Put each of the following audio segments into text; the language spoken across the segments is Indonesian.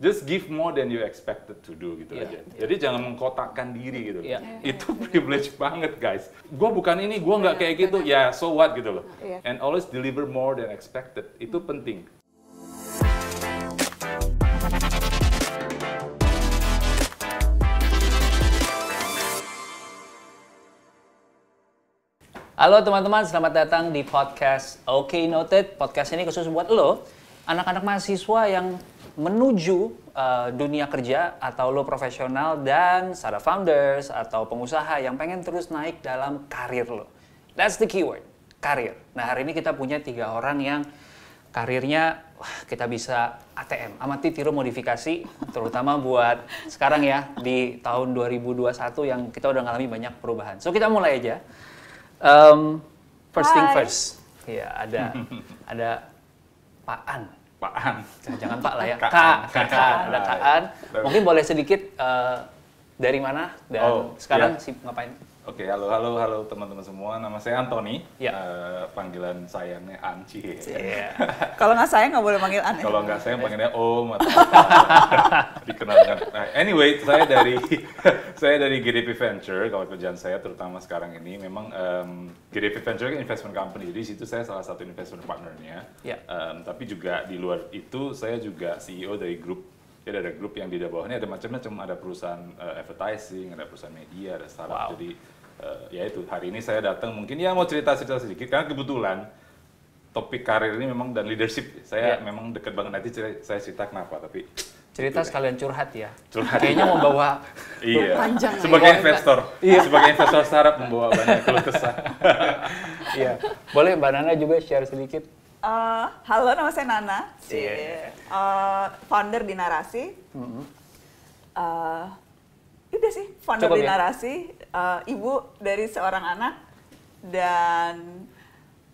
just give more than you expected to do gitu yeah. aja. Yeah. Jadi jangan mengkotakkan diri gitu. Yeah. Yeah. Itu privilege yeah. banget guys. Gue bukan ini, gue nggak kayak gitu. Ya yeah, so what gitu loh. Yeah. And always deliver more than expected. Itu mm. penting. Halo teman-teman, selamat datang di podcast OK Noted. Podcast ini khusus buat lo anak-anak mahasiswa yang menuju uh, dunia kerja atau lo profesional dan sada founders atau pengusaha yang pengen terus naik dalam karir lo. That's the keyword, karir. Nah hari ini kita punya tiga orang yang karirnya wah, kita bisa ATM, amati tiru modifikasi, terutama buat sekarang ya di tahun 2021 yang kita udah ngalami banyak perubahan. So kita mulai aja. Um, first Hi. thing first. Ya ada ada Pak An. Jangan, jangan Pak lah ya. K. K. K. Ada Kaan. Mungkin boleh sedikit uh, dari mana dan oh, sekarang ya. si ngapain? Oke, halo halo halo teman-teman semua. Nama saya Anthony, Ya. Uh, panggilan sayangnya Anci. Yeah. Kalau nggak sayang nggak boleh panggil Anci. Kalau nggak sayang panggilnya Om atau dikenal dengan. Nah, anyway, saya dari saya dari GDP Venture. Kalau kerjaan saya terutama sekarang ini memang um, GDP Venture kan investment company. Jadi situ saya salah satu investment partnernya. Yeah. Ya. Um, tapi juga di luar itu saya juga CEO dari grup jadi ada grup yang di bawahnya ada macam-macam, ada perusahaan uh, advertising, ada perusahaan media, ada startup. Wow. Jadi uh, ya itu hari ini saya datang mungkin ya mau cerita cerita sedikit karena kebetulan topik karir ini memang dan leadership saya yeah. memang dekat banget nanti saya cerita kenapa tapi cerita iya. sekalian curhat ya. Curhat. Kayaknya membawa iya. panjang. Sebagai investor, iya. sebagai investor startup membawa banyak keluh kesah. iya. Boleh Mbak Nana juga share sedikit? Uh, halo, nama saya Nana, si, iya. yeah. uh, founder di Narasi. Mm -hmm. uh, udah sih founder Cukup, di ya? uh, ibu dari seorang anak dan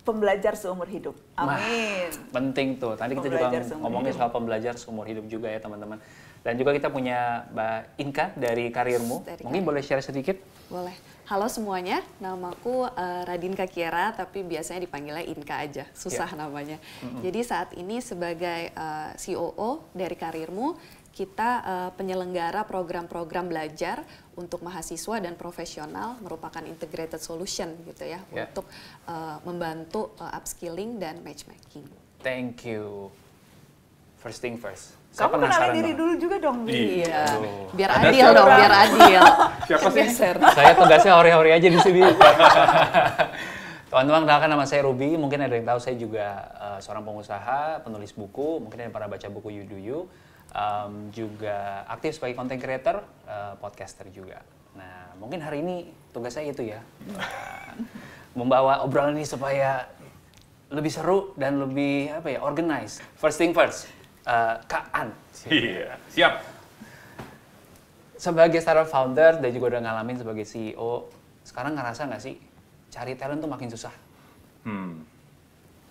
pembelajar seumur hidup. Amin. Nah, penting tuh. Tadi kita juga ngomongin soal pembelajar seumur hidup juga ya teman-teman. Dan juga kita punya Mbak Inka dari karirmu. Dari Mungkin karir. boleh share sedikit? Boleh. Halo semuanya, namaku uh, eh, Radinka Kiera, tapi biasanya dipanggilnya Inka aja, susah yeah. namanya. Mm -hmm. Jadi saat ini sebagai uh, eh, COO dari karirmu, kita uh, penyelenggara program-program belajar untuk mahasiswa dan profesional merupakan integrated solution gitu ya yeah. untuk uh, membantu uh, upskilling dan matchmaking. Thank you. First thing first. Saya Kamu kenalin diri dong. dulu juga dong. Iya. iya. Aduh. Biar Ada adil dong, biar adil. Siapa sih? Saya tugasnya ori-ori aja di sini. Teman-teman, kenalkan nama saya Ruby. Mungkin ada yang tahu saya juga uh, seorang pengusaha, penulis buku. Mungkin ada yang pernah baca buku You Do You um, juga aktif sebagai content creator, uh, podcaster juga. Nah, mungkin hari ini tugas saya itu ya, eh, membawa obrolan ini supaya lebih seru dan lebih apa ya, organize. First thing first, uh, Kak An. Iya, yeah. siap. Sebagai startup founder dan juga udah ngalamin sebagai CEO, sekarang ngerasa nggak sih cari talent tuh makin susah? Hmm.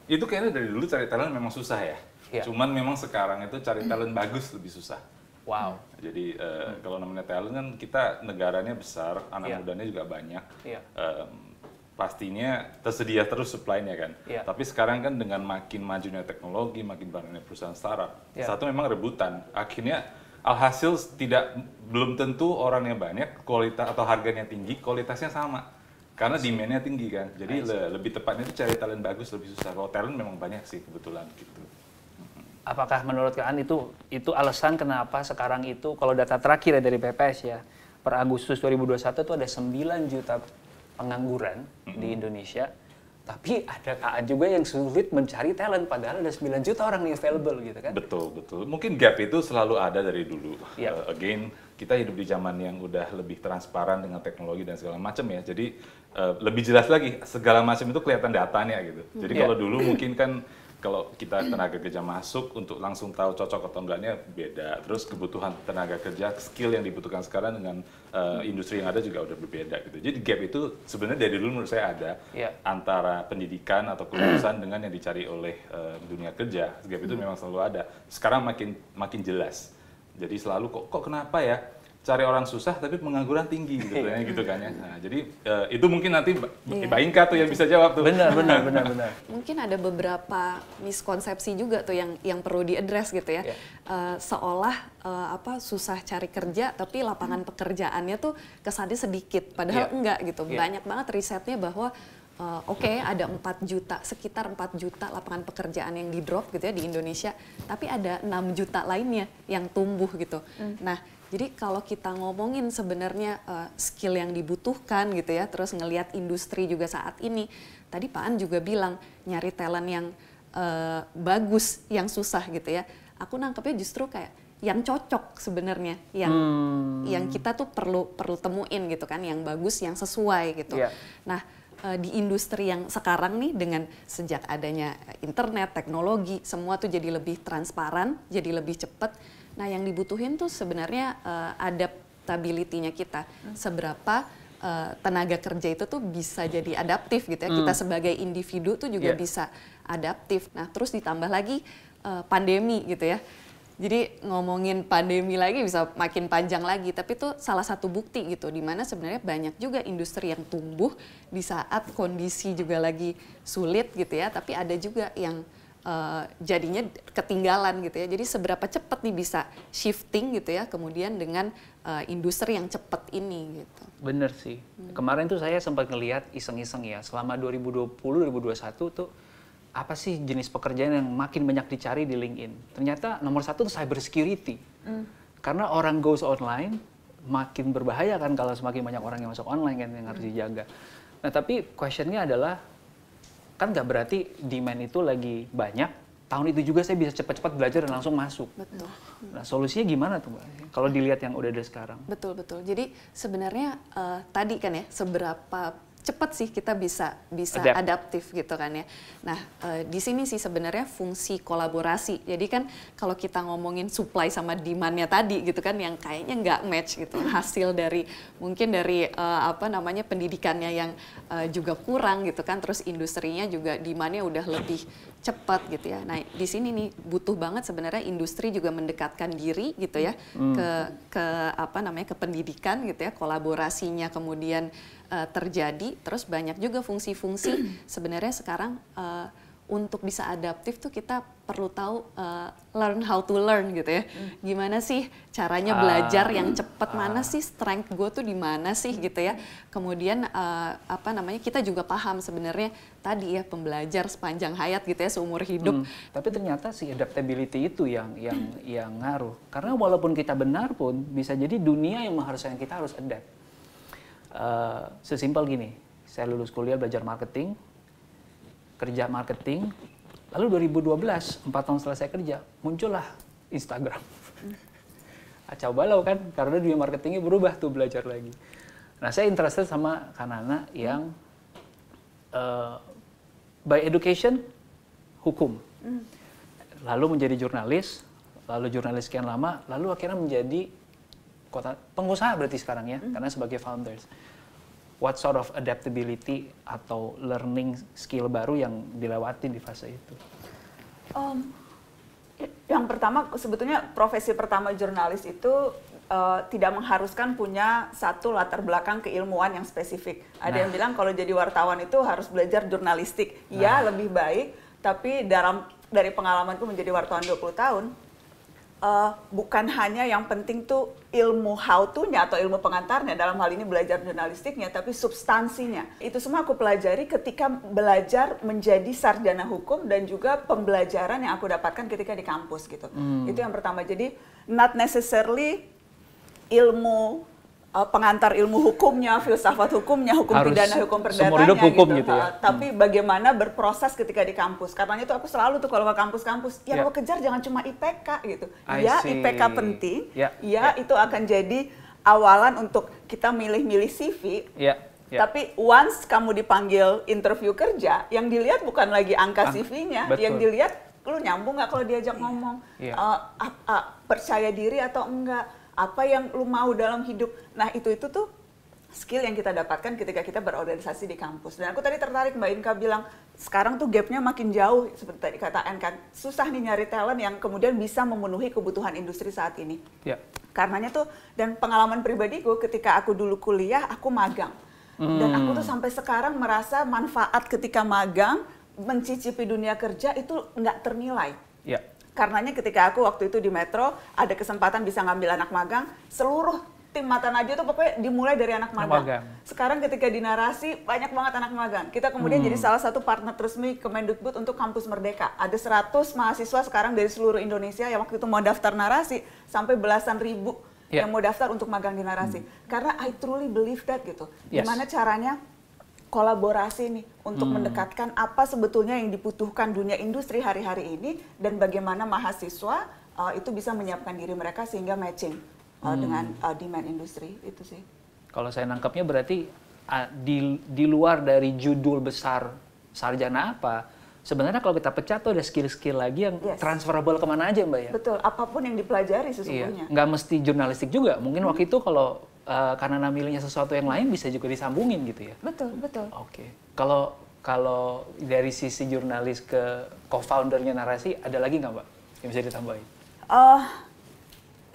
Itu kayaknya dari dulu cari talent memang susah ya Yeah. Cuman memang sekarang itu cari hmm. talent bagus lebih susah. Wow. Jadi uh, hmm. kalau namanya talent kan kita negaranya besar, anak yeah. mudanya juga banyak. Yeah. Iya. Um, pastinya tersedia terus supply-nya kan. Yeah. Tapi sekarang kan dengan makin majunya teknologi, makin banyaknya perusahaan startup, yeah. satu memang rebutan. Akhirnya alhasil tidak belum tentu orangnya banyak, kualitas atau harganya tinggi, kualitasnya sama. Karena demand-nya tinggi kan. Jadi le, lebih tepatnya itu cari talent bagus lebih susah. Kalau talent memang banyak sih kebetulan gitu apakah menurut kalian itu itu alasan kenapa sekarang itu kalau data terakhir ya dari PPS ya per Agustus 2021 itu ada 9 juta pengangguran mm-hmm. di Indonesia tapi ada KA juga yang sulit mencari talent padahal ada 9 juta orang yang available gitu kan betul betul mungkin gap itu selalu ada dari dulu yep. Iya. uh, again kita hidup di zaman yang udah lebih transparan dengan teknologi dan segala macam ya jadi uh, lebih jelas lagi segala macam itu kelihatan datanya gitu jadi yeah. kalau iya. dulu mungkin kan kalau kita tenaga kerja masuk untuk langsung tahu cocok atau enggaknya beda. Terus kebutuhan tenaga kerja, skill yang dibutuhkan sekarang dengan uh, industri yang ada juga udah berbeda gitu. Jadi gap itu sebenarnya dari dulu menurut saya ada yeah. antara pendidikan atau kelulusan dengan yang dicari oleh uh, dunia kerja. Gap itu hmm. memang selalu ada. Sekarang makin makin jelas. Jadi selalu kok kok kenapa ya? cari orang susah tapi pengangguran tinggi gitu kan, gitu kan ya. Nah, jadi uh, itu mungkin nanti yeah. Mbak tuh yang bisa jawab tuh. Benar, benar, benar, benar. Mungkin ada beberapa miskonsepsi juga tuh yang yang perlu diadres gitu ya. Yeah. Iya. Uh, seolah uh, apa susah cari kerja tapi lapangan hmm. pekerjaannya tuh kesannya sedikit padahal yeah. enggak gitu. Yeah. Banyak banget risetnya bahwa Uh, Oke, okay, ada 4 juta, sekitar 4 juta lapangan pekerjaan yang di drop gitu ya di Indonesia, tapi ada 6 juta lainnya yang tumbuh gitu. Hmm. Nah, jadi kalau kita ngomongin sebenarnya uh, skill yang dibutuhkan gitu ya, terus ngelihat industri juga saat ini, tadi Pak An juga bilang nyari talent yang uh, bagus, yang susah gitu ya. Aku nangkepnya justru kayak yang cocok sebenarnya, yang hmm. yang kita tuh perlu perlu temuin gitu kan, yang bagus, yang sesuai gitu. Yeah. Nah eh, di industri yang sekarang nih dengan sejak adanya internet, teknologi, semua tuh jadi lebih transparan, jadi lebih cepat Nah, yang dibutuhin tuh sebenarnya uh, adaptability-nya kita. Hmm. Seberapa uh, tenaga kerja itu tuh bisa jadi adaptif gitu ya. Hmm. Kita sebagai individu tuh juga yeah. bisa adaptif. Nah, terus ditambah lagi uh, pandemi gitu ya. Jadi ngomongin pandemi lagi bisa makin panjang lagi, tapi itu salah satu bukti gitu, di mana sebenarnya banyak juga industri yang tumbuh di saat kondisi juga lagi sulit gitu ya, tapi ada juga yang Eh, jadinya ketinggalan gitu ya. Jadi seberapa cepat nih bisa shifting gitu ya, kemudian dengan uh, industri yang cepat ini gitu. Bener sih. Hmm. Kemarin tuh saya sempat ngelihat iseng-iseng ya, selama 2020-2021 tuh apa sih jenis pekerjaan yang makin banyak dicari di LinkedIn? Ternyata nomor satu tuh cyber security. Hmm. Karena orang goes online, makin berbahaya kan kalau semakin banyak orang yang masuk online kan yang harus hmm. dijaga. Nah tapi questionnya adalah kan nggak berarti demand itu lagi banyak tahun itu juga saya bisa cepat-cepat belajar dan langsung masuk. Betul. Nah, solusinya gimana tuh Mbak? Kalau dilihat yang udah ada sekarang. Betul, betul. Jadi sebenarnya uh, tadi kan ya, seberapa cepat sih kita bisa bisa Adapt. adaptif gitu kan ya. Nah e, di sini sih sebenarnya fungsi kolaborasi. Jadi kan kalau kita ngomongin supply sama demand-nya tadi gitu kan yang kayaknya nggak match gitu hasil dari mungkin dari e, apa namanya pendidikannya yang e, juga kurang gitu kan terus industrinya juga demand-nya udah lebih cepat gitu ya. Nah, di sini nih butuh banget sebenarnya industri juga mendekatkan diri gitu ya hmm. ke ke apa namanya ke pendidikan gitu ya, kolaborasinya kemudian uh, terjadi. Terus banyak juga fungsi-fungsi sebenarnya sekarang uh, untuk bisa adaptif tuh kita perlu tahu uh, learn how to learn gitu ya. Hmm. Gimana sih caranya ah. belajar yang cepat? Ah. Mana sih strength gue tuh di mana sih gitu ya? Kemudian uh, apa namanya kita juga paham sebenarnya tadi ya pembelajar sepanjang hayat gitu ya seumur hidup. Hmm, tapi ternyata si adaptability itu yang yang yang ngaruh. Karena walaupun kita benar pun bisa jadi dunia yang mengharuskan kita harus adapt. Uh, sesimpel gini, saya lulus kuliah belajar marketing, kerja marketing. Lalu 2012, 4 tahun setelah saya kerja, muncullah Instagram. Acau balau kan, karena dunia marketingnya berubah tuh belajar lagi. Nah saya interested sama kanana yang uh, by education hukum. Lalu menjadi jurnalis, lalu jurnalis sekian lama, lalu akhirnya menjadi kota pengusaha berarti sekarang ya, hmm. karena sebagai founders what sort of adaptability atau learning skill baru yang dilewati di fase itu? Um, yang pertama sebetulnya profesi pertama jurnalis itu uh, tidak mengharuskan punya satu latar belakang keilmuan yang spesifik. Ada nah. yang bilang kalau jadi wartawan itu harus belajar jurnalistik. Ya, nah. Ya lebih baik, tapi dalam dari pengalamanku menjadi wartawan 20 tahun, uh, bukan hanya yang penting tuh ilmu how to-nya atau ilmu pengantarnya dalam hal ini belajar jurnalistiknya tapi substansinya. Itu semua aku pelajari ketika belajar menjadi sarjana hukum dan juga pembelajaran yang aku dapatkan ketika di kampus gitu. Hmm. Itu yang pertama. Jadi not necessarily ilmu Eh, pengantar ilmu hukumnya, filsafat hukumnya, hukum Harus pidana, hukum perdata gitu. gitu. ya. Eh, tapi hmm. bagaimana berproses ketika di kampus? Katanya itu aku selalu tuh kalau ke kampus-kampus, yang yeah. kejar jangan cuma IPK gitu. I ya see. IPK penting, yeah. ya yeah. Ya. itu akan jadi awalan untuk kita milih-milih CV. Yeah. Yeah. Tapi once kamu dipanggil interview kerja, yang dilihat bukan lagi angka CV-nya, yang dilihat lu nyambung nggak kalau diajak ngomong, yeah. Ya. uh, eh, uh, uh, percaya diri atau enggak apa yang lu mau dalam hidup nah itu itu tuh skill yang kita dapatkan ketika kita berorganisasi di kampus. Dan aku tadi tertarik Mbak Inka bilang, sekarang tuh gapnya makin jauh, seperti tadi kata kan, susah nih nyari talent yang kemudian bisa memenuhi kebutuhan industri saat ini. Ya. Karenanya tuh, dan pengalaman pribadiku ketika aku dulu kuliah, aku magang. Hmm. Dan aku tuh hmm. sampai sekarang merasa manfaat ketika magang, mencicipi dunia kerja itu nggak ternilai. Ya Karenanya ketika aku waktu itu di Metro ada kesempatan bisa ngambil anak magang, seluruh tim mata najwa itu pokoknya dimulai dari anak magang. magang. Sekarang ketika di narasi banyak banget anak magang. Kita kemudian hmm. jadi salah satu partner resmi Kemendikbud untuk kampus Merdeka. Ada 100 mahasiswa sekarang dari seluruh Indonesia yang waktu itu mau daftar narasi sampai belasan ribu yeah. yang mau daftar untuk magang di narasi. Hmm. Karena I truly believe that gitu. Yes. Gimana caranya kolaborasi nih untuk hmm. mendekatkan apa sebetulnya yang dibutuhkan dunia industri hari-hari ini dan bagaimana mahasiswa uh, itu bisa menyiapkan diri mereka sehingga matching uh, hmm. dengan uh, demand industri itu sih. Kalau saya nangkapnya berarti uh, di di luar dari judul besar sarjana apa sebenarnya kalau kita pecah tuh ada skill-skill lagi yang yes. transferable kemana aja mbak ya? Betul, apapun yang dipelajari sesungguhnya. Iya. Nggak mesti jurnalistik juga, mungkin hmm. waktu itu kalau uh, karena namilnya sesuatu yang lain bisa juga disambungin gitu ya. Betul, betul. Oke. Okay. Kalau kalau dari sisi jurnalis ke co-foundernya narasi ada lagi nggak mbak yang bisa ditambahin? Uh,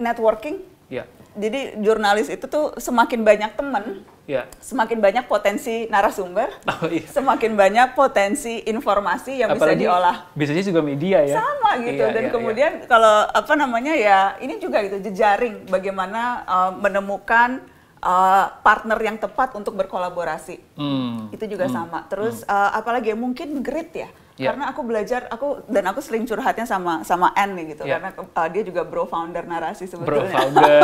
networking. Ya jadi jurnalis itu tuh semakin banyak temen, ya. semakin banyak potensi narasumber, oh, iya. semakin banyak potensi informasi yang Apalagi bisa diolah. Biasanya juga media ya. Sama gitu iya, dan iya, iya. kemudian iya. kalau apa namanya ya ini juga gitu jejaring bagaimana uh, menemukan uh, partner yang tepat untuk berkolaborasi. Hmm. Itu juga hmm. sama. Terus hmm. uh, apalagi ya, mungkin grit ya yeah. karena aku belajar aku dan aku sering curhatnya sama sama N nih gitu yeah. karena uh, dia juga bro founder narasi sebetulnya bro founder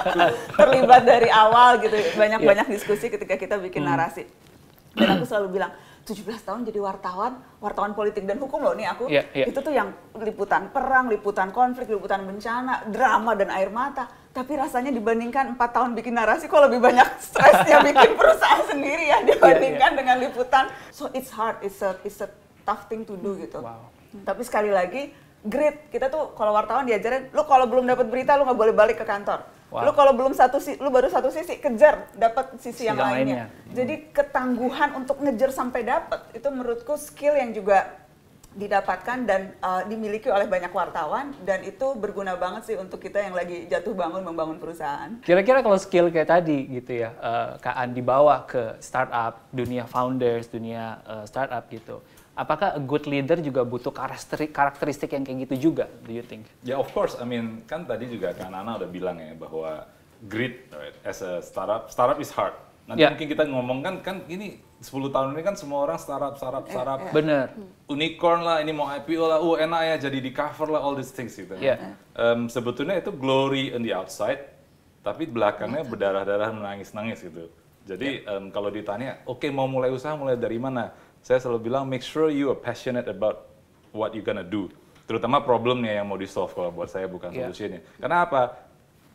terlibat dari awal gitu banyak banyak yeah. diskusi ketika kita bikin hmm. narasi dan aku selalu bilang 17 tahun jadi wartawan, wartawan politik dan hukum loh nih aku. Yeah, yeah. Itu tuh yang liputan perang, liputan konflik, liputan bencana, drama dan air mata. Tapi rasanya dibandingkan empat tahun bikin narasi kok lebih banyak stresnya bikin perusahaan sendiri ya iya, iya. dibandingkan yeah, yeah. dengan liputan. So it's hard, it's a, it's a tough thing to do hmm. gitu. Wow. Tapi sekali lagi grit kita tuh kalau wartawan diajarin lu kalau belum dapat berita lu nggak boleh balik ke kantor. Wow. Lu kalau belum satu si lu baru satu sisi kejar dapat sisi, sisi yang, lainnya. lainnya. Hmm. Jadi ketangguhan untuk ngejar sampai dapat itu menurutku skill yang juga didapatkan dan uh, dimiliki oleh banyak wartawan dan itu berguna banget sih untuk kita yang lagi jatuh bangun membangun perusahaan. Kira-kira kalau skill kayak tadi gitu ya, uh, Kak An dibawa ke startup, dunia founders, dunia uh, startup gitu apakah a good leader juga butuh karakteristik, yang kayak gitu juga do you think ya yeah, of course I mean kan tadi juga kan Nana udah bilang ya bahwa grit right, as a startup startup is hard nanti yeah. mungkin kita ngomong kan kan ini 10 tahun ini kan semua orang startup startup eh, startup eh, eh. bener unicorn lah ini mau IPO lah uh enak ya jadi di cover lah all these things gitu yeah. Ya. um, sebetulnya itu glory on the outside tapi belakangnya berdarah darah menangis nangis gitu jadi yeah. Ya. um, kalau ditanya oke okay, mau mulai usaha mulai dari mana saya selalu bilang make sure you are passionate about what you gonna do. Terutama problemnya yang mau di solve kalau buat saya bukan yeah. solusinya. Karena apa?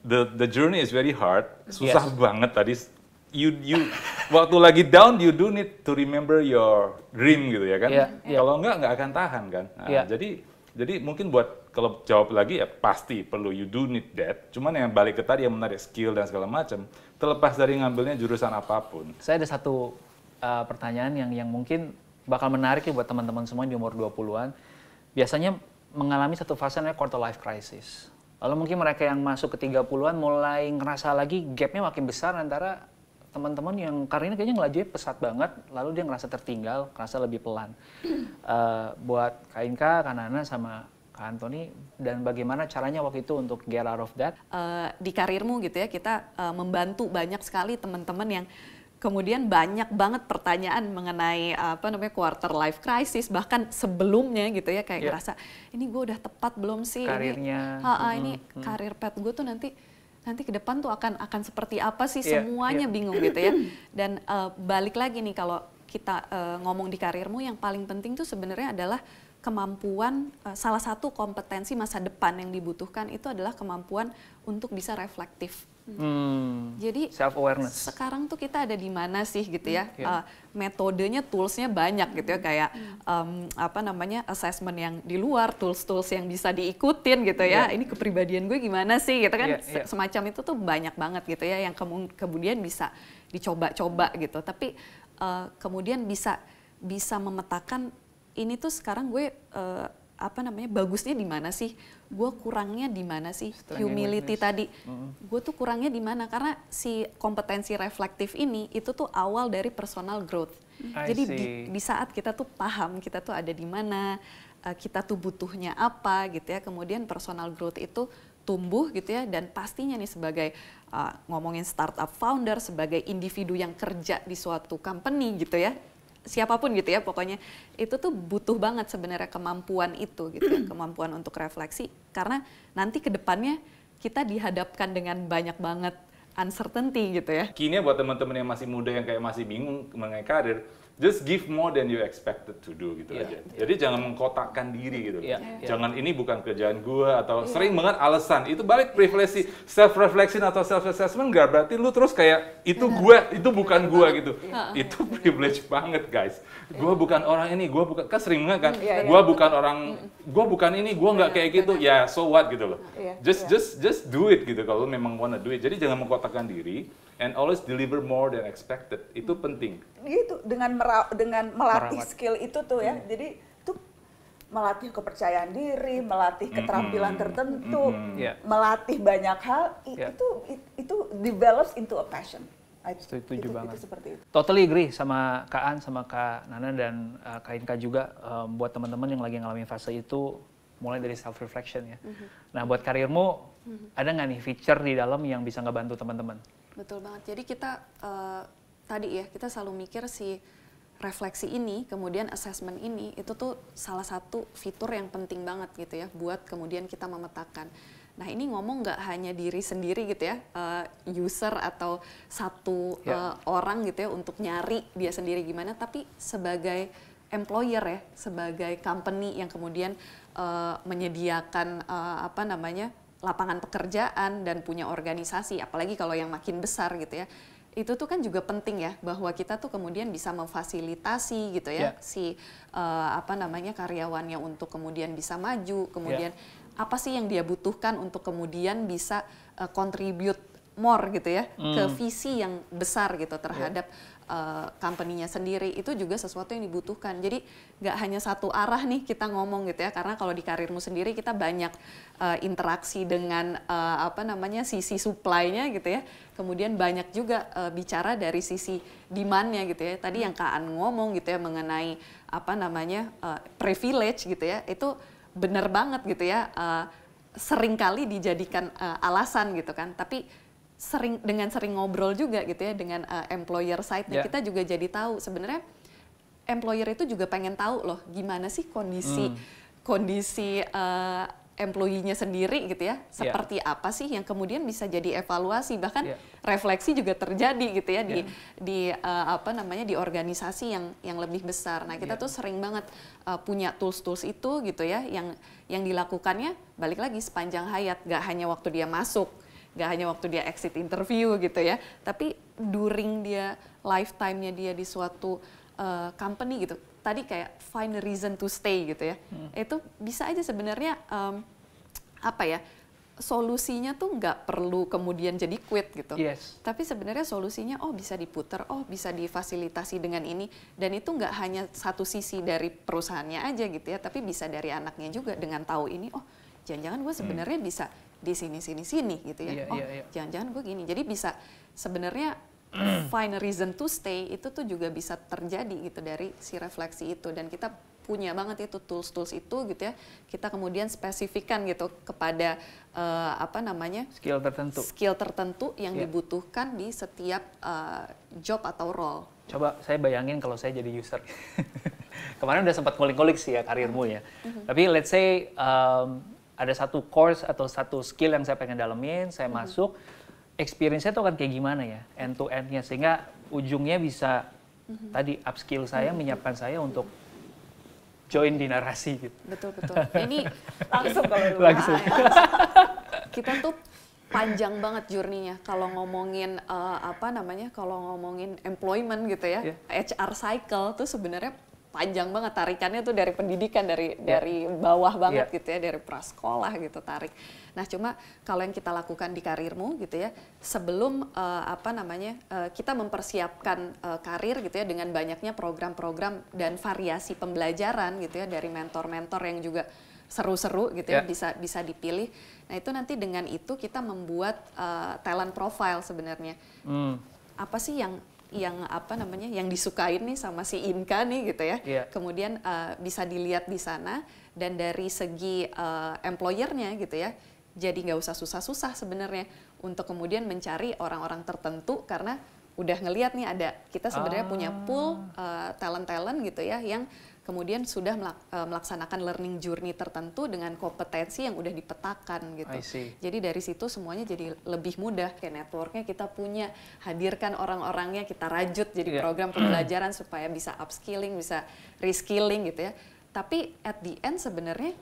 The the journey is very hard. Susah yes. banget tadi you you waktu lagi down you do need to remember your dream gitu ya kan. Yeah, yeah. Kalau enggak nggak akan tahan kan. Nah, yeah. Jadi jadi mungkin buat kalau jawab lagi ya pasti perlu you do need that. Cuman yang balik ke tadi yang menarik skill dan segala macam terlepas dari ngambilnya jurusan apapun. Saya ada satu uh, pertanyaan yang yang mungkin bakal menarik ya buat teman-teman semua di umur 20-an. Biasanya mengalami satu fase namanya quarter life crisis. Lalu mungkin mereka yang masuk ke 30-an mulai ngerasa lagi gapnya makin besar antara teman-teman yang karirnya kayaknya ngelajunya pesat banget, lalu dia ngerasa tertinggal, ngerasa lebih pelan. Uh, buat Kak Nana, sama Kak Antoni, dan bagaimana caranya waktu itu untuk get out of that? Uh, di karirmu gitu ya, kita uh, membantu banyak sekali teman-teman yang Kemudian banyak banget pertanyaan mengenai eh, apa namanya quarter life crisis bahkan sebelumnya gitu ya kayak yeah. ngerasa ini gue udah tepat belum sih Karirnya. ini ha -ha, hmm, ini hmm. karir pet gue tuh nanti nanti ke depan tuh akan akan seperti apa sih yeah, ya. semuanya yeah. bingung gitu ya dan uh, balik lagi nih kalau kita uh, ngomong di karirmu yang paling penting tuh sebenarnya adalah kemampuan uh, salah satu kompetensi masa depan yang dibutuhkan itu adalah kemampuan untuk bisa reflektif Hmm. Jadi self awareness. Sekarang tuh kita ada di mana sih gitu ya? Hmm, yeah. Iya. Uh, metodenya, toolsnya banyak gitu ya hmm. kayak um, apa namanya assessment yang di luar, tools-tools yang bisa diikutin gitu ya. Yeah. Ini kepribadian gue gimana sih gitu kan? Yeah, iya, iya. yeah. Semacam itu tuh banyak banget gitu ya yang kemudian bisa dicoba-coba gitu. Tapi uh, kemudian bisa bisa memetakan ini tuh sekarang gue uh, apa namanya bagusnya di mana sih gue kurangnya di mana sih Strength humility tadi mm. gue tuh kurangnya di mana karena si kompetensi reflektif ini itu tuh awal dari personal growth mm. jadi di, di saat kita tuh paham kita tuh ada di mana eh, kita tuh butuhnya apa gitu ya kemudian personal growth itu tumbuh gitu ya dan pastinya nih sebagai uh, ngomongin startup founder sebagai individu yang kerja di suatu company gitu ya siapapun gitu ya pokoknya itu tuh butuh banget sebenarnya kemampuan itu gitu ya, kemampuan untuk refleksi karena nanti kedepannya kita dihadapkan dengan banyak banget uncertainty gitu ya. Kini ya buat teman-teman yang masih muda yang kayak masih bingung mengenai karir, just give more than you expected to do gitu yeah. aja. Yeah. Jadi jangan mengkotakkan diri gitu. Yeah. Yeah. Jangan ini bukan kerjaan gue atau yeah. sering banget alasan. Itu balik refleksi, self reflection atau self assessment Gak berarti lu terus kayak itu gue, itu bukan gue gitu. Yeah. Iya. Itu privilege banget guys. Gue iya. bukan orang ini, gue bukan kan sering banget kan. Mm, yeah, yeah. Gue bukan orang, mm. gue bukan ini, gue nggak iya, kayak gitu. Ya yeah, so what gitu loh. Yeah. Just yeah. just just do it gitu kalau memang wanna do it. Jadi jangan mengkotakkan diri and always deliver more than expected. Itu hmm. penting. Itu dengan dengan melatih Merawat. skill itu tuh ya. Hmm. Jadi itu melatih kepercayaan diri, melatih hmm. keterampilan hmm. tertentu, hmm. Yeah. melatih banyak hal yeah. itu it, itu develops into a passion. Setuju itu, banget. Itu seperti itu. Totally agree sama Kak An, sama Kak Nana dan uh, Kak Inka juga um, buat teman-teman yang lagi ngalamin fase itu mulai dari self reflection ya. Mm -hmm. Nah, buat karirmu mm -hmm. ada nggak nih feature di dalam yang bisa ngebantu teman-teman? Betul banget. Jadi kita uh, tadi ya kita selalu mikir si refleksi ini, kemudian assessment ini, itu tuh salah satu fitur yang penting banget gitu ya, buat kemudian kita memetakan. Nah ini ngomong nggak hanya diri sendiri gitu ya, uh, user atau satu yeah. Ya. uh, orang gitu ya untuk nyari dia sendiri gimana, tapi sebagai employer ya, sebagai company yang kemudian uh, menyediakan uh, apa namanya lapangan pekerjaan dan punya organisasi, apalagi kalau yang makin besar gitu ya. Itu tuh kan juga penting ya bahwa kita tuh kemudian bisa memfasilitasi gitu ya yeah. si uh, apa namanya karyawannya untuk kemudian bisa maju, kemudian yeah. apa sih yang dia butuhkan untuk kemudian bisa uh, contribute more gitu ya hmm. ke visi yang besar gitu terhadap yeah. Iya. uh, company-nya sendiri itu juga sesuatu yang dibutuhkan jadi nggak hanya satu arah nih kita ngomong gitu ya karena kalau di karirmu sendiri kita banyak uh, interaksi dengan uh, apa namanya sisi supply-nya gitu ya kemudian banyak juga uh, bicara dari sisi demand-nya gitu ya tadi hmm. yang Kaan ngomong gitu ya mengenai apa namanya uh, privilege gitu ya itu benar banget gitu ya uh, seringkali dijadikan uh, alasan gitu kan tapi sering dengan sering ngobrol juga gitu ya dengan uh, employer side yeah. kita juga jadi tahu sebenarnya employer itu juga pengen tahu loh gimana sih kondisi mm. kondisi uh, employee-nya sendiri gitu ya, ya. seperti yeah. apa sih yang kemudian bisa jadi evaluasi bahkan yeah. refleksi juga terjadi gitu ya di ya. di uh, apa namanya di organisasi yang yang lebih besar. Nah, kita yeah. tuh sering banget uh, punya tools-tools itu gitu ya yang yang dilakukannya balik lagi sepanjang hayat gak hanya waktu dia masuk nggak hanya waktu dia exit interview gitu ya tapi during dia lifetime-nya dia di suatu uh, company gitu tadi kayak find a reason to stay gitu ya hmm. itu bisa aja sebenarnya um, apa ya solusinya tuh nggak perlu kemudian jadi quit gitu yes. tapi sebenarnya solusinya oh bisa diputer, oh bisa difasilitasi dengan ini dan itu nggak hanya satu sisi dari perusahaannya aja gitu ya tapi bisa dari anaknya juga dengan tahu ini oh jangan-jangan gue hmm. sebenarnya hmm. bisa di sini sini sini gitu ya. Yeah, oh, yeah, yeah. jangan-jangan gue gini. Jadi bisa sebenarnya find a reason to stay itu tuh juga bisa terjadi gitu dari si refleksi itu dan kita punya banget itu tools-tools itu gitu ya. Kita kemudian spesifikkan gitu kepada uh, apa namanya? skill tertentu. Skill tertentu yang yeah. dibutuhkan di setiap uh, job atau role. Coba saya bayangin kalau saya jadi user. Kemarin udah sempat ngulik-ngulik sih ya karirmu ya. Mm -hmm. Tapi let's say um, ada satu course atau satu skill yang saya pengen dalemin, saya hmm. masuk, experience-nya itu akan kayak gimana ya, end to end-nya sehingga ujungnya bisa hmm. tadi upskill saya, mm-hmm. menyiapkan saya untuk join di narasi gitu. Betul betul. Ini langsung kalau dulu. Langsung. Ah, ya. Kita tuh panjang banget jurninya kalau ngomongin uh, apa namanya kalau ngomongin employment gitu ya yeah. HR cycle tuh sebenarnya panjang banget tarikannya tuh dari pendidikan dari yeah. dari bawah iya. banget yeah. gitu ya dari prasekolah gitu tarik. Nah cuma kalau yang kita lakukan di karirmu gitu ya sebelum uh, apa namanya uh, kita mempersiapkan uh, karir gitu ya dengan banyaknya program-program dan variasi pembelajaran gitu ya dari mentor-mentor yang juga seru-seru gitu yeah. ya iya. bisa bisa dipilih. Nah itu nanti dengan itu kita membuat uh, talent profile sebenarnya. Mm. Apa sih yang yang apa namanya yang disukain nih sama si Inka nih gitu ya. Yeah. Kemudian uh, bisa dilihat di sana dan dari segi uh, employernya gitu ya. Jadi nggak usah susah-susah sebenarnya untuk kemudian mencari orang-orang tertentu karena udah ngelihat nih ada kita sebenarnya ah. punya pool eh, talent-talent uh, talent -talent gitu ya yang kemudian sudah e, melaksanakan learning journey tertentu dengan kompetensi yang udah dipetakan gitu. Jadi dari situ semuanya jadi lebih mudah kayak networknya kita punya, hadirkan orang-orangnya kita rajut jadi yeah. program pembelajaran supaya bisa upskilling, bisa reskilling gitu ya. Tapi at the end sebenarnya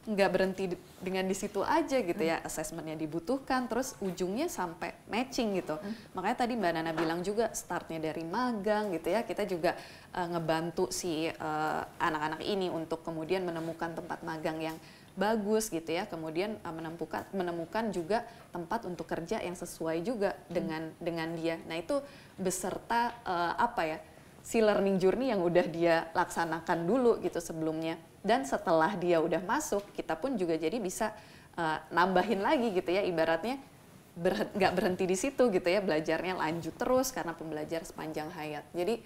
nggak berhenti dengan di situ aja gitu ya asesmennya dibutuhkan terus ujungnya sampai matching gitu hmm. makanya tadi mbak Nana bilang juga startnya dari magang gitu ya kita juga uh, ngebantu si eh, anak-anak uh, ini untuk kemudian menemukan tempat magang yang bagus gitu ya kemudian uh, menemukan menemukan juga tempat untuk kerja yang sesuai juga hmm. dengan dengan dia nah itu beserta uh, apa ya si learning journey yang udah dia laksanakan dulu gitu sebelumnya dan setelah dia udah masuk kita pun juga jadi bisa uh, nambahin lagi gitu ya ibaratnya nggak berhenti, berhenti di situ gitu ya belajarnya lanjut terus karena pembelajar sepanjang hayat jadi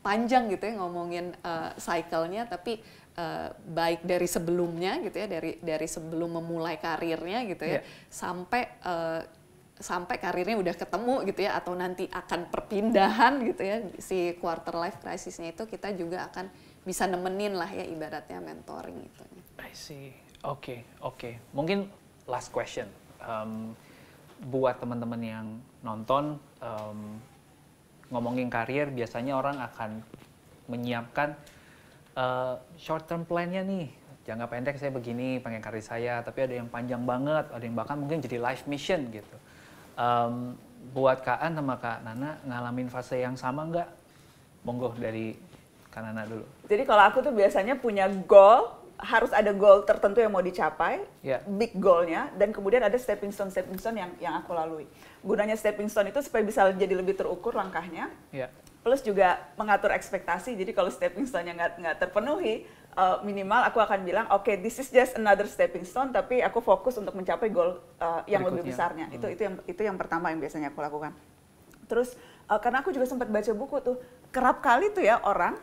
panjang gitu ya ngomongin uh, cycle-nya tapi uh, baik dari sebelumnya gitu ya dari dari sebelum memulai karirnya gitu ya yeah. sampai uh, sampai karirnya udah ketemu gitu ya atau nanti akan perpindahan gitu ya si quarter life crisisnya itu kita juga akan bisa nemenin lah ya ibaratnya mentoring itu. I see. Oke okay, oke. Okay. Mungkin last question um, buat teman-teman yang nonton um, ngomongin karir biasanya orang akan menyiapkan uh, eh, short term plan-nya nih jangka pendek saya begini pengen karir saya tapi ada yang panjang banget ada yang bahkan mungkin jadi life mission gitu um, buat Kak An sama Kak Nana ngalamin fase yang sama nggak? Monggo dari Kak Nana dulu. Jadi kalau aku tuh biasanya punya goal, harus ada goal tertentu yang mau dicapai, yeah. big goalnya, dan kemudian ada stepping stone stepping stone yang yang aku lalui. Gunanya stepping stone itu supaya bisa jadi lebih terukur langkahnya. Yeah. Plus juga mengatur ekspektasi. Jadi kalau stepping stone-nya nggak terpenuhi, uh, minimal aku akan bilang oke okay, this is just another stepping stone tapi aku fokus untuk mencapai goal uh, yang lebih besarnya hmm. itu itu yang itu yang pertama yang biasanya aku lakukan terus uh, karena aku juga sempat baca buku tuh kerap kali tuh ya orang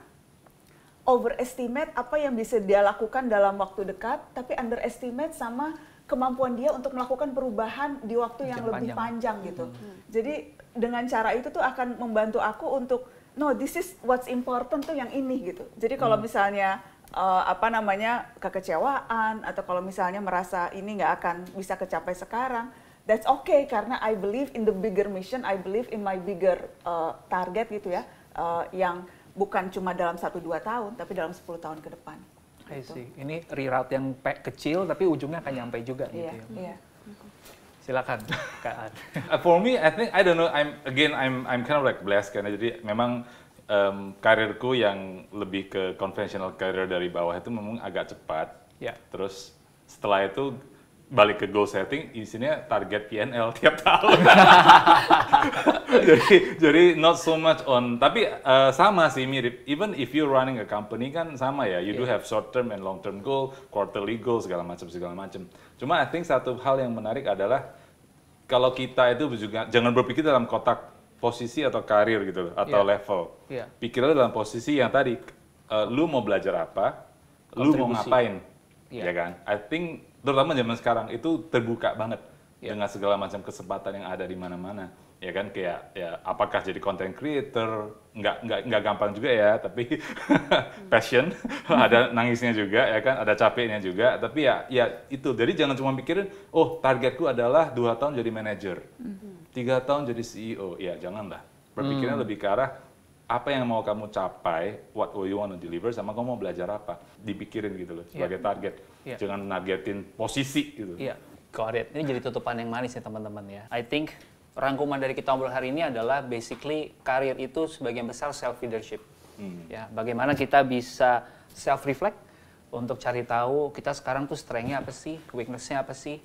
overestimate apa yang bisa dia lakukan dalam waktu dekat tapi underestimate sama kemampuan dia untuk melakukan perubahan di waktu yang lebih panjang, panjang gitu. Hmm. Jadi dengan cara itu tuh akan membantu aku untuk no this is what's important tuh yang ini gitu. Jadi kalau hmm. misalnya uh, apa namanya kekecewaan atau kalau misalnya merasa ini nggak akan bisa kecapai sekarang that's okay karena I believe in the bigger mission I believe in my bigger uh, target gitu ya uh, yang bukan cuma dalam satu dua tahun tapi dalam 10 tahun ke depan I gitu. ini reroute yang kecil tapi ujungnya akan nyampe juga gitu yeah, ya yeah. silakan Kak uh, for me I think I don't know I'm again I'm I'm kind of like blessed karena jadi memang um, karirku yang lebih ke konvensional karir dari bawah itu memang agak cepat. Yeah. Terus setelah itu balik ke goal setting, isinya target PNL tiap tahun. jadi jadi not so much on tapi uh, sama sih mirip. Even if you running a company kan sama ya. You yeah. do ya. have short term and long term goal, quarterly goal segala macam segala macam. Cuma I think satu hal yang menarik adalah kalau kita itu juga jangan berpikir dalam kotak posisi atau karir gitu loh, atau yeah. level. Yeah. Pikirannya dalam posisi yang tadi, uh, lu mau belajar apa, lu mau ngapain, yeah. ya kan? I think terutama zaman sekarang itu terbuka banget yeah. dengan segala macam kesempatan yang ada di mana-mana ya kan kayak ya apakah jadi content creator nggak nggak nggak gampang juga ya tapi passion ada nangisnya juga ya kan ada capeknya juga tapi ya ya itu jadi jangan cuma pikirin oh targetku adalah dua tahun jadi manager, tiga tahun jadi CEO ya janganlah berpikirnya hmm. lebih ke arah apa yang mau kamu capai, what will you want to deliver, sama kamu mau belajar apa, dipikirin gitu loh ya. sebagai yeah. target. Yeah. Jangan nargetin posisi gitu. Iya, yeah. got it. Ini jadi tutupan yang manis ya teman-teman ya. I think rangkuman dari kita ngobrol hari ini adalah basically karir itu sebagian besar self leadership. Hmm. Ya, bagaimana kita bisa self reflect untuk cari tahu kita sekarang tuh strengthnya apa sih, weaknessnya apa sih.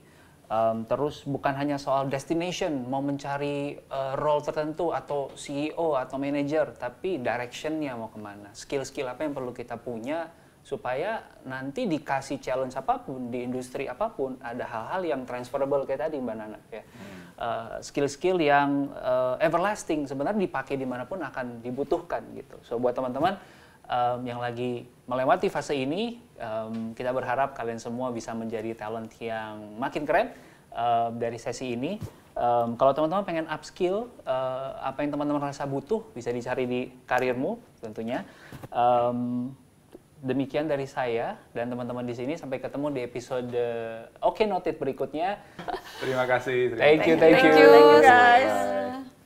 Um, terus bukan hanya soal destination, mau mencari uh, role tertentu atau CEO atau manager, tapi directionnya mau kemana, skill-skill apa yang perlu kita punya supaya nanti dikasih challenge apapun di industri apapun ada hal-hal yang transferable kayak tadi mbak Nana ya skill-skill hmm. uh, yang uh, everlasting sebenarnya dipakai dimanapun akan dibutuhkan gitu so buat teman-teman um, yang lagi melewati fase ini um, kita berharap kalian semua bisa menjadi talent yang makin keren uh, dari sesi ini um, kalau teman-teman pengen upskill uh, apa yang teman-teman rasa butuh bisa dicari di karirmu tentunya um, demikian dari saya dan teman-teman di sini sampai ketemu di episode Oke okay Noted berikutnya. Terima kasih. Terima thank you, thank, thank you. you. Thank you guys. Bye.